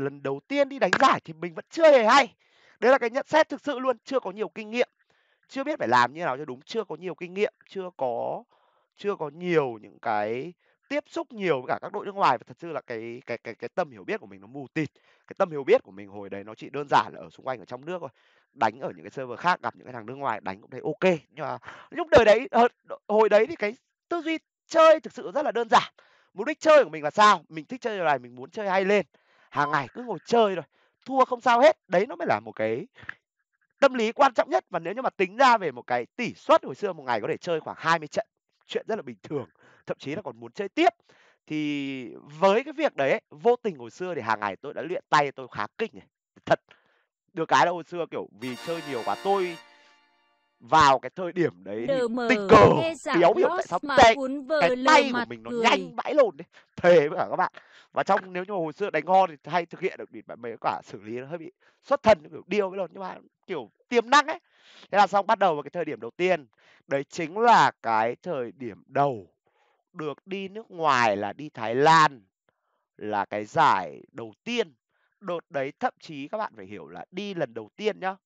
lần đầu tiên đi đánh giải thì mình vẫn chưa hề hay đấy là cái nhận xét thực sự luôn chưa có nhiều kinh nghiệm chưa biết phải làm như nào cho đúng chưa có nhiều kinh nghiệm chưa có chưa có nhiều những cái tiếp xúc nhiều với cả các đội nước ngoài và thật sự là cái cái cái cái tâm hiểu biết của mình nó mù tịt cái tâm hiểu biết của mình hồi đấy nó chỉ đơn giản là ở xung quanh ở trong nước thôi đánh ở những cái server khác gặp những cái thằng nước ngoài đánh cũng thấy ok nhưng mà lúc đời đấy ờ, hồi đấy thì cái tư duy chơi thực sự rất là đơn giản mục đích chơi của mình là sao mình thích chơi trò này mình muốn chơi hay lên hàng ngày cứ ngồi chơi rồi thua không sao hết đấy nó mới là một cái tâm lý quan trọng nhất và nếu như mà tính ra về một cái tỷ suất hồi xưa một ngày có thể chơi khoảng 20 trận chuyện rất là bình thường thậm chí là còn muốn chơi tiếp thì với cái việc đấy vô tình hồi xưa thì hàng ngày tôi đã luyện tay tôi khá kinh này thật được cái là hồi xưa kiểu vì chơi nhiều quá tôi vào cái thời điểm đấy tình cờ kéo biểu tại thắm tệ cái tay của mình nó nhanh vãi lồn đấy thề với cả các bạn và trong nếu như hồi xưa đánh ho thì hay thực hiện được bị bạn mấy quả xử lý nó hơi bị xuất thần kiểu điêu cái lồn nhưng mà kiểu tiềm năng ấy thế là xong bắt đầu vào cái thời điểm đầu tiên đấy chính là cái thời điểm đầu được đi nước ngoài là đi Thái Lan là cái giải đầu tiên đợt đấy thậm chí các bạn phải hiểu là đi lần đầu tiên nhá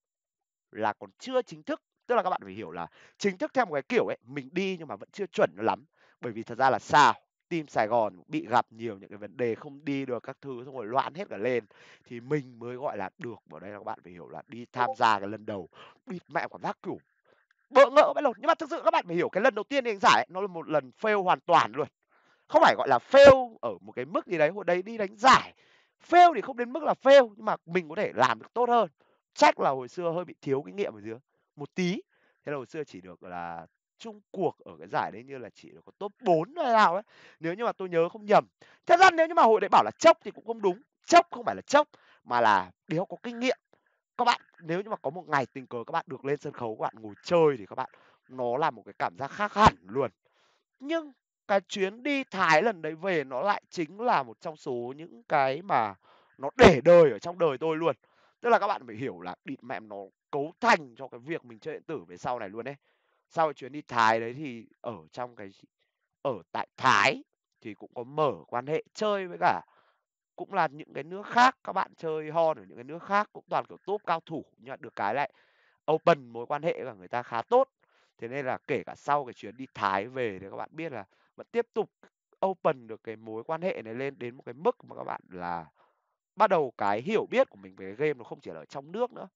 là còn chưa chính thức tức là các bạn phải hiểu là chính thức theo một cái kiểu ấy mình đi nhưng mà vẫn chưa chuẩn lắm bởi vì thật ra là sao team Sài Gòn bị gặp nhiều những cái vấn đề không đi được các thứ xong rồi loạn hết cả lên thì mình mới gọi là được vào đây là các bạn phải hiểu là đi tham gia cái lần đầu bị mẹ quả giác kiểu bỡ ngỡ bắt lột nhưng mà thực sự các bạn phải hiểu cái lần đầu tiên đi anh giải ấy, nó là một lần fail hoàn toàn luôn không phải gọi là fail ở một cái mức gì đấy hồi đấy đi đánh giải fail thì không đến mức là fail nhưng mà mình có thể làm được tốt hơn chắc là hồi xưa hơi bị thiếu kinh nghiệm ở dưới một tí thế là hồi xưa chỉ được là chung cuộc ở cái giải đấy như là chỉ có top 4 hay nào ấy nếu như mà tôi nhớ không nhầm thật ra nếu như mà hội đấy bảo là chốc thì cũng không đúng chốc không phải là chốc mà là đéo có kinh nghiệm các bạn nếu như mà có một ngày tình cờ các bạn được lên sân khấu các bạn ngồi chơi thì các bạn nó là một cái cảm giác khác hẳn luôn nhưng cái chuyến đi thái lần đấy về nó lại chính là một trong số những cái mà nó để đời ở trong đời tôi luôn tức là các bạn phải hiểu là địt mẹ nó cấu thành cho cái việc mình chơi điện tử về sau này luôn đấy sau chuyến đi thái đấy thì ở trong cái ở tại thái thì cũng có mở quan hệ chơi với cả cũng là những cái nước khác các bạn chơi hon ở những cái nước khác cũng toàn kiểu top cao thủ nhưng mà được cái lại open mối quan hệ của người ta khá tốt thế nên là kể cả sau cái chuyến đi thái về thì các bạn biết là vẫn tiếp tục open được cái mối quan hệ này lên đến một cái mức mà các bạn là bắt đầu cái hiểu biết của mình về game nó không chỉ là ở trong nước nữa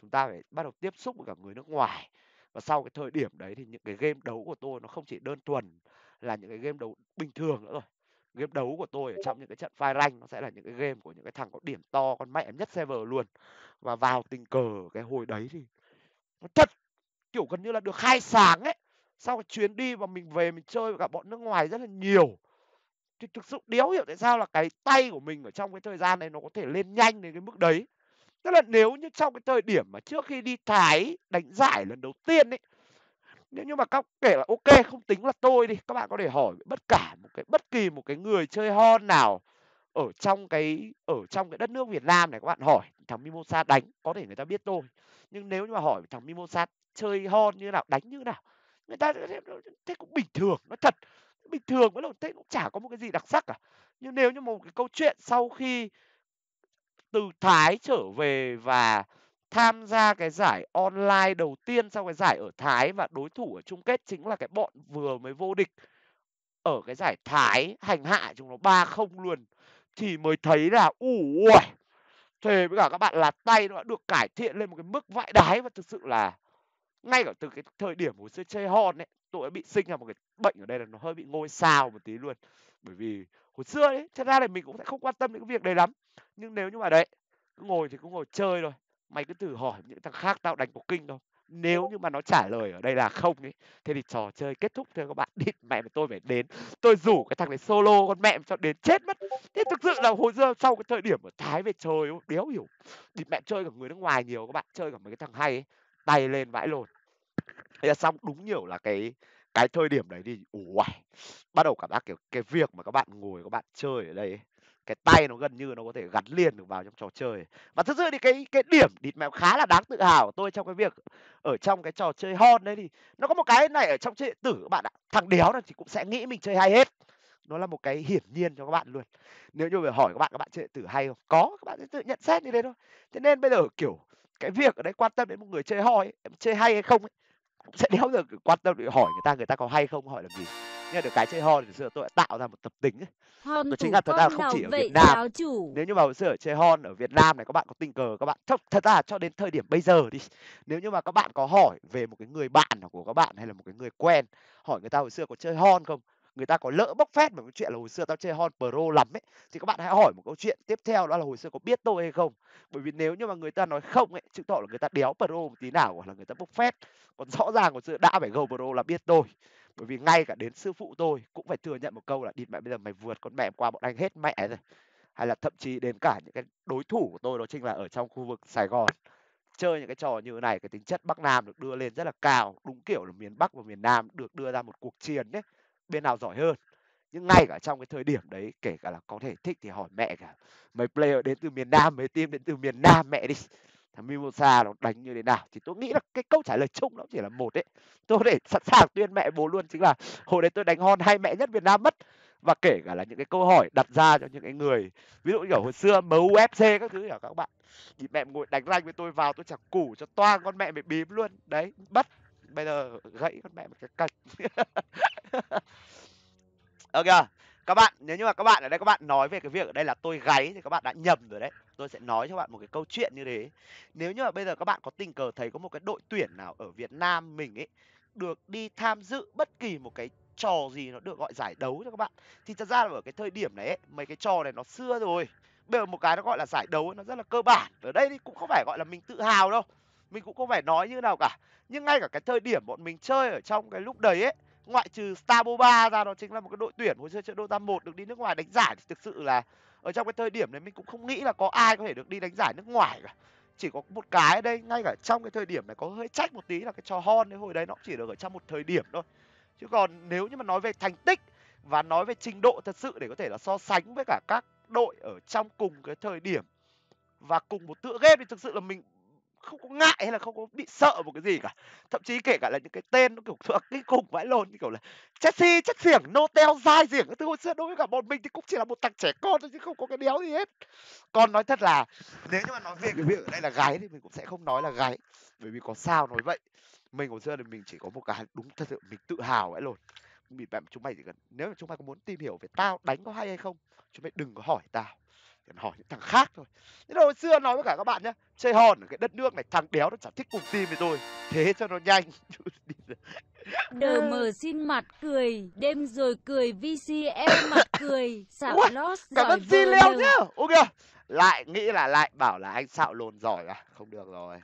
chúng ta phải bắt đầu tiếp xúc với cả người nước ngoài và sau cái thời điểm đấy thì những cái game đấu của tôi nó không chỉ đơn thuần là những cái game đấu bình thường nữa rồi game đấu của tôi ở ừ. trong những cái trận fire rank nó sẽ là những cái game của những cái thằng có điểm to con mẹ nhất server luôn và vào tình cờ cái hồi đấy thì nó thật kiểu gần như là được khai sáng ấy sau cái chuyến đi và mình về mình chơi với cả bọn nước ngoài rất là nhiều thì thực sự đéo hiểu tại sao là cái tay của mình ở trong cái thời gian này nó có thể lên nhanh đến cái mức đấy tức là nếu như trong cái thời điểm mà trước khi đi thái đánh giải lần đầu tiên ấy nếu như mà các kể là ok không tính là tôi đi các bạn có thể hỏi bất cả một cái bất kỳ một cái người chơi hon nào ở trong cái ở trong cái đất nước Việt Nam này các bạn hỏi thằng Mimosa đánh có thể người ta biết tôi nhưng nếu như mà hỏi thằng Mimosa chơi hon như nào đánh như nào người ta thế cũng bình thường nó thật bình thường với đầu thế cũng chả có một cái gì đặc sắc cả nhưng nếu như một cái câu chuyện sau khi từ Thái trở về và tham gia cái giải online đầu tiên sau cái giải ở Thái và đối thủ ở chung kết chính là cái bọn vừa mới vô địch ở cái giải Thái hành hạ chúng nó ba không luôn thì mới thấy là ui thề với cả các bạn là tay nó đã được cải thiện lên một cái mức vãi đái và thực sự là ngay cả từ cái thời điểm hồi xưa chơi hòn ấy tôi đã bị sinh ra một cái bệnh ở đây là nó hơi bị ngôi sao một tí luôn bởi vì của xưa ấy thật ra là mình cũng sẽ không quan tâm đến cái việc đấy lắm nhưng nếu như mà đấy cứ ngồi thì cũng ngồi chơi rồi mày cứ thử hỏi những thằng khác tao đánh có kinh đâu nếu như mà nó trả lời ở đây là không ấy thế thì trò chơi kết thúc thôi các bạn đi mẹ mà tôi phải đến tôi rủ cái thằng này solo con mẹ cho đến chết mất thế thực sự là hồi xưa sau cái thời điểm ở thái về trời đéo hiểu thì mẹ chơi cả người nước ngoài nhiều các bạn chơi cả mấy cái thằng hay ấy. tay lên vãi lồn thế là xong đúng nhiều là cái cái thời điểm đấy thì uầy, bắt đầu cảm giác kiểu cái việc mà các bạn ngồi các bạn chơi ở đây cái tay nó gần như nó có thể gắn liền được vào trong trò chơi và thực sự thì cái cái điểm địt mèo khá là đáng tự hào của tôi trong cái việc ở trong cái trò chơi hon đấy thì nó có một cái này ở trong chơi điện tử các bạn ạ thằng đéo là thì cũng sẽ nghĩ mình chơi hay hết nó là một cái hiển nhiên cho các bạn luôn nếu như phải hỏi các bạn các bạn chơi điện tử hay không có các bạn sẽ tự nhận xét như thế thôi thế nên bây giờ kiểu cái việc ở đây quan tâm đến một người chơi ho ấy, chơi hay hay không ấy, cũng sẽ đéo được quan tâm để hỏi người ta người ta có hay không hỏi làm gì nhưng được cái chơi ho thì xưa tôi đã tạo ra một tập tính ấy. chính là thật ra không chỉ ở Việt Nam nếu như mà hồi xưa ở chơi hon ở Việt Nam này các bạn có tình cờ các bạn thật, thật ra cho đến thời điểm bây giờ đi nếu như mà các bạn có hỏi về một cái người bạn của các bạn hay là một cái người quen hỏi người ta hồi xưa có chơi hon không người ta có lỡ bốc phét một cái chuyện là hồi xưa tao chơi hon pro lắm ấy thì các bạn hãy hỏi một câu chuyện tiếp theo đó là hồi xưa có biết tôi hay không bởi vì nếu như mà người ta nói không ấy chứng tỏ là người ta đéo pro một tí nào hoặc là người ta bốc phét còn rõ ràng hồi xưa đã phải go pro là biết tôi bởi vì ngay cả đến sư phụ tôi cũng phải thừa nhận một câu là đi mẹ bây giờ mày vượt con mẹ qua bọn anh hết mẹ rồi hay là thậm chí đến cả những cái đối thủ của tôi đó chính là ở trong khu vực sài gòn chơi những cái trò như thế này cái tính chất bắc nam được đưa lên rất là cao đúng kiểu là miền bắc và miền nam được đưa ra một cuộc chiến đấy bên nào giỏi hơn nhưng ngay cả trong cái thời điểm đấy kể cả là có thể thích thì hỏi mẹ cả mấy player đến từ miền nam mấy team đến từ miền nam mẹ đi thằng mimosa nó đánh như thế nào thì tôi nghĩ là cái câu trả lời chung nó chỉ là một đấy tôi để sẵn sàng tuyên mẹ bố luôn chính là hồi đấy tôi đánh hon hay mẹ nhất việt nam mất và kể cả là những cái câu hỏi đặt ra cho những cái người ví dụ như ở hồi xưa MUFC các thứ cả các bạn thì mẹ ngồi đánh ranh với tôi vào tôi chẳng củ cho toang con mẹ bị bím luôn đấy bắt bây giờ gãy con mẹ một cái cạch ok các bạn nếu như mà các bạn ở đây các bạn nói về cái việc ở đây là tôi gáy thì các bạn đã nhầm rồi đấy tôi sẽ nói cho bạn một cái câu chuyện như thế nếu như mà bây giờ các bạn có tình cờ thấy có một cái đội tuyển nào ở Việt Nam mình ấy được đi tham dự bất kỳ một cái trò gì nó được gọi giải đấu cho các bạn thì thật ra là ở cái thời điểm này ấy, mấy cái trò này nó xưa rồi bây giờ một cái nó gọi là giải đấu ấy, nó rất là cơ bản ở đây thì cũng không phải gọi là mình tự hào đâu mình cũng không phải nói như nào cả nhưng ngay cả cái thời điểm bọn mình chơi ở trong cái lúc đấy ấy ngoại trừ Star Boba ra đó chính là một cái đội tuyển hồi xưa trận Dota một được đi nước ngoài đánh giải thì thực sự là ở trong cái thời điểm này mình cũng không nghĩ là có ai có thể được đi đánh giải nước ngoài cả chỉ có một cái ở đây ngay cả trong cái thời điểm này có hơi trách một tí là cái trò hon đấy hồi đấy nó chỉ được ở trong một thời điểm thôi chứ còn nếu như mà nói về thành tích và nói về trình độ thật sự để có thể là so sánh với cả các đội ở trong cùng cái thời điểm và cùng một tựa game thì thực sự là mình không có ngại hay là không có bị sợ một cái gì cả thậm chí kể cả là những cái tên nó kiểu thuộc kinh khủng vãi lồn như kiểu là Chelsea chất xiểng Notel dai diểng từ hồi xưa đối với cả bọn mình thì cũng chỉ là một thằng trẻ con thôi chứ không có cái đéo gì hết còn nói thật là nếu như mà nói về cái việc đây là gái thì mình cũng sẽ không nói là gái bởi vì có sao nói vậy mình hồi xưa thì mình chỉ có một cái đúng thật sự mình tự hào ấy lồn mình bạn chúng mày chỉ cần nếu mà chúng mày có muốn tìm hiểu về tao đánh có hay hay không chúng mày đừng có hỏi tao cần hỏi những thằng khác thôi thế hồi xưa nói với cả các bạn nhé chơi hòn ở cái đất nước này thằng béo nó chẳng thích cùng team với tôi thế cho nó nhanh đờ mờ xin mặt cười đêm rồi cười vcm mặt cười xạo lót cảm ơn di leo nhá ok lại nghĩ là lại bảo là anh xạo lồn giỏi à không được rồi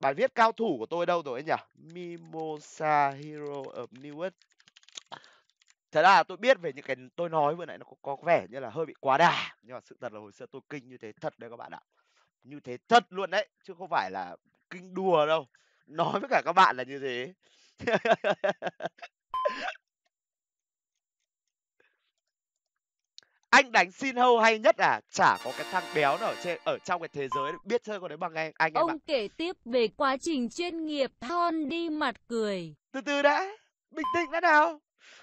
bài viết cao thủ của tôi đâu rồi ấy nhỉ mimosa hero of new thế là tôi biết về những cái tôi nói vừa nãy nó có, có vẻ như là hơi bị quá đà nhưng mà sự thật là hồi xưa tôi kinh như thế thật đấy các bạn ạ như thế thật luôn đấy chứ không phải là kinh đùa đâu nói với cả các bạn là như thế anh đánh xin hâu hay nhất à chả có cái thằng béo nào ở trên ở trong cái thế giới biết chơi con đấy bằng anh anh ông em kể tiếp về quá trình chuyên nghiệp thon đi mặt cười từ từ đã bình tĩnh đã nào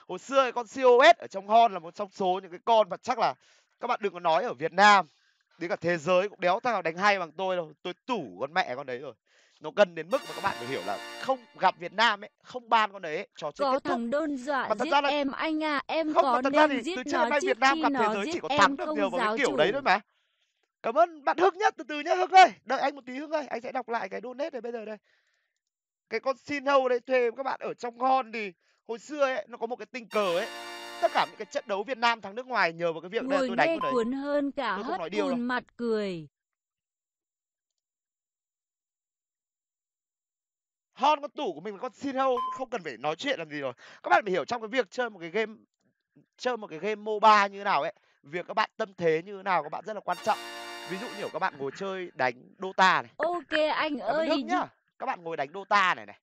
hồi xưa cái con COS ở trong hon là một trong số những cái con và chắc là các bạn đừng có nói ở Việt Nam đến cả thế giới cũng đéo thằng nào đánh hay bằng tôi đâu tôi tủ con mẹ con đấy rồi nó gần đến mức mà các bạn phải hiểu là không gặp Việt Nam ấy không ban con đấy trò chơi có kết thúc. thằng đơn dọa mà thật giết ra là... em anh à em không, có thật ra thì giết từ trước nay Việt Nam gặp thế giới chỉ có thắng được nhiều vào cái kiểu chủ. đấy thôi mà cảm ơn bạn hưng nhất từ từ nhé hưng ơi đợi anh một tí hưng ơi anh sẽ đọc lại cái donate này bây giờ đây cái con xin hâu đấy thuê các bạn ở trong hon thì hồi xưa ấy nó có một cái tình cờ ấy tất cả những cái trận đấu Việt Nam thắng nước ngoài nhờ vào cái việc Người đây tôi đánh cuốn hơn cả tôi không nói điều đâu. mặt cười. Hon con tủ của mình là con xin hâu không cần phải nói chuyện làm gì rồi. Các bạn phải hiểu trong cái việc chơi một cái game chơi một cái game MOBA như thế nào ấy, việc các bạn tâm thế như thế nào các bạn rất là quan trọng. Ví dụ như các bạn ngồi chơi đánh Dota này. Ok anh ơi. nhá. Các bạn ngồi đánh Dota này này.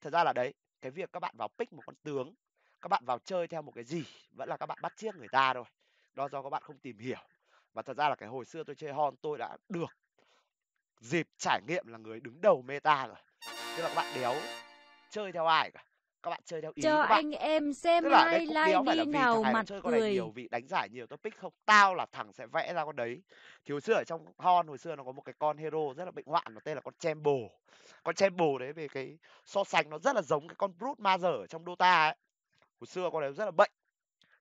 Thật ra là đấy, cái việc các bạn vào pick một con tướng các bạn vào chơi theo một cái gì vẫn là các bạn bắt chiếc người ta thôi đó do các bạn không tìm hiểu và thật ra là cái hồi xưa tôi chơi hon tôi đã được dịp trải nghiệm là người đứng đầu meta rồi tức là các bạn đéo chơi theo ai cả các bạn chơi theo ý cho anh em xem Tức là đấy cũng là nào thằng này mặt chơi con này nhiều vị đánh giải nhiều topic không tao là thằng sẽ vẽ ra con đấy thì hồi xưa ở trong hon hồi xưa nó có một cái con hero rất là bệnh hoạn nó tên là con chambo con chambo đấy về cái so sánh nó rất là giống cái con brute mother ở trong dota ấy hồi xưa con đấy rất là bệnh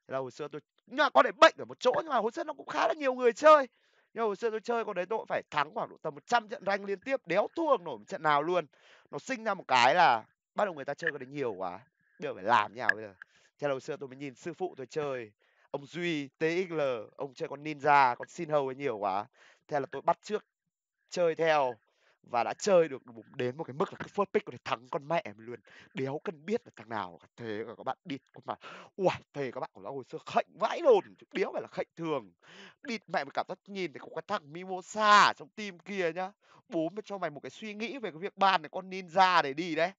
là hồi xưa tôi nhưng mà con đấy bệnh ở một chỗ nhưng mà hồi xưa nó cũng khá là nhiều người chơi nhưng hồi xưa tôi chơi con đấy tôi cũng phải thắng khoảng độ tầm 100 trận rank liên tiếp đéo thua nổi một trận nào luôn nó sinh ra một cái là bắt đầu người ta chơi cái đấy nhiều quá bây giờ phải làm như nào bây giờ thế hồi xưa tôi mới nhìn sư phụ tôi chơi ông duy txl ông chơi con ninja con xin hầu ấy nhiều quá thế là tôi bắt trước chơi theo và đã chơi được đến một cái mức là cái first pick có thể thắng con mẹ em luôn đéo cần biết là thằng nào thế các bạn đi con mà ui thề các bạn của nó hồi xưa khệnh vãi đồn đéo phải là khệnh thường Đi mẹ mình cảm giác nhìn thấy có cái thằng mimosa trong tim kia nhá bố mới cho mày một cái suy nghĩ về cái việc ban này con ninja để đi đấy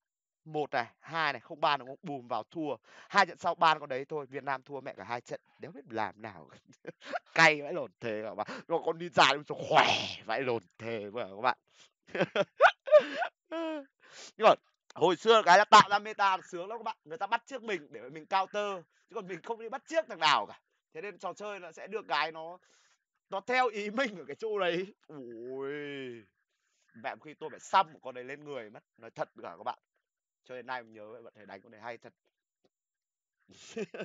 một này hai này không ban nó cũng bùm vào thua hai trận sau ban con đấy thôi việt nam thua mẹ cả hai trận đéo biết làm nào cay vãi lồn thế các bạn còn con đi dài cho khỏe vãi lồn thế mà các bạn nhưng mà hồi xưa cái là tạo ra meta sướng lắm các bạn người ta bắt trước mình để mình cao tơ chứ còn mình không đi bắt trước thằng nào cả thế nên trò chơi nó sẽ được cái nó nó theo ý mình ở cái chỗ đấy ui mẹ khi tôi phải xăm một con đấy lên người mất nói thật cả các bạn cho đến nay mình nhớ vậy bạn thầy đánh con này hay thật